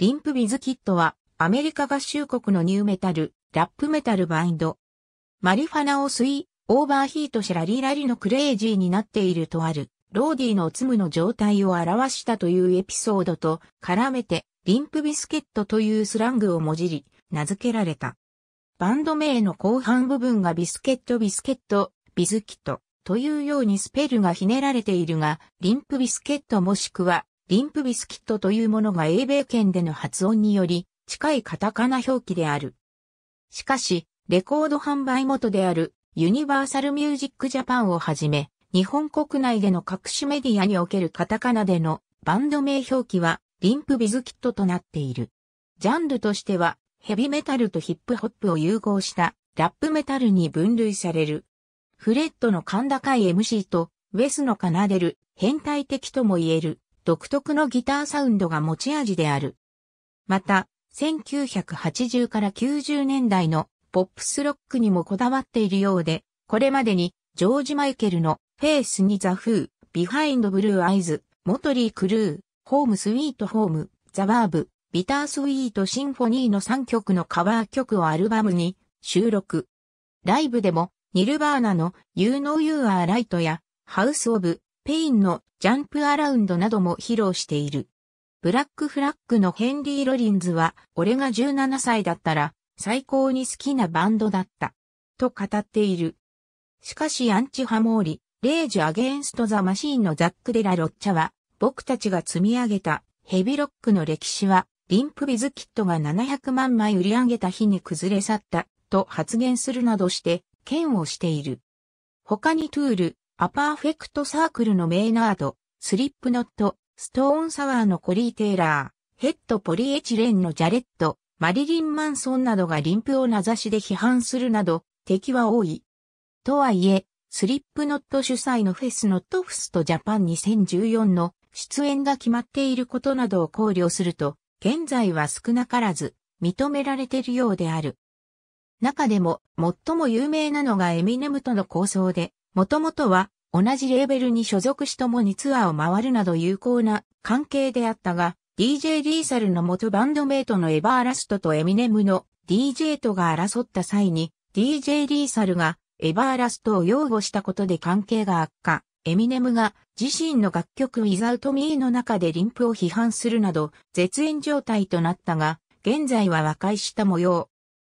リンプビズキットはアメリカ合衆国のニューメタル、ラップメタルバインド。マリファナを吸い、オーバーヒートしラリラリのクレイジーになっているとある、ローディのツムの状態を表したというエピソードと絡めて、リンプビスケットというスラングをもじり、名付けられた。バンド名の後半部分がビスケットビスケット、ビズキットというようにスペルがひねられているが、リンプビスケットもしくはリンプビスキットというものが英米圏での発音により、近いカタカナ表記である。しかし、レコード販売元であるユニバーサルミュージックジャパンをはじめ、日本国内での各種メディアにおけるカタカナでのバンド名表記はリンプビズキットとなっている。ジャンルとしてはヘビメタルとヒップホップを融合したラップメタルに分類される。フレッドの甲高い MC とウェスの奏でる変態的とも言える独特のギターサウンドが持ち味である。また、1980から90年代のポップスロックにもこだわっているようで、これまでにジョージ・マイケルのフェイスにザ・フー、ビハインド・ブルー・アイズ、モトリー・クルー、ホーム・スィート・ホーム、ザ・バーブ、ビター・スイート・シンフォニーの3曲のカバー曲をアルバムに収録。ライブでもニルバーナの You Know You Are l i g h t や House of ペインのジャンプアラウンドなども披露している。ブラックフラッグのヘンリー・ロリンズは、俺が17歳だったら、最高に好きなバンドだった。と語っている。しかしアンチハモーリ、レージュ・アゲンスト・ザ・マシーンのザック・デラ・ロッチャは、僕たちが積み上げたヘビロックの歴史は、リンプ・ビズ・キットが700万枚売り上げた日に崩れ去った、と発言するなどして、嫌悪している。他にトゥール、アパーフェクトサークルのメイナード、スリップノット、ストーンサワーのコリー・テイラー、ヘッドポリエチレンのジャレット、マリリン・マンソンなどがリンプを名指しで批判するなど、敵は多い。とはいえ、スリップノット主催のフェスノットフスとジャパン2014の出演が決まっていることなどを考慮すると、現在は少なからず認められているようである。中でも最も有名なのがエミネムとの構想で、もともとは同じレーベルに所属しともにツアーを回るなど有効な関係であったが、DJ リーサルの元バンドメイトのエバーラストとエミネムの DJ とが争った際に、DJ リーサルがエバーラストを擁護したことで関係が悪化。エミネムが自身の楽曲イザウト・ミー」の中でリンプを批判するなど絶縁状態となったが、現在は和解した模様。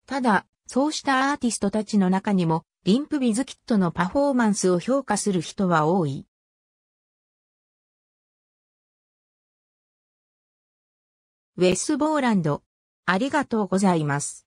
ただ、そうしたアーティストたちの中にもリンプビズキットのパフォーマンスを評価する人は多い。ウェスボーランド、ありがとうございます。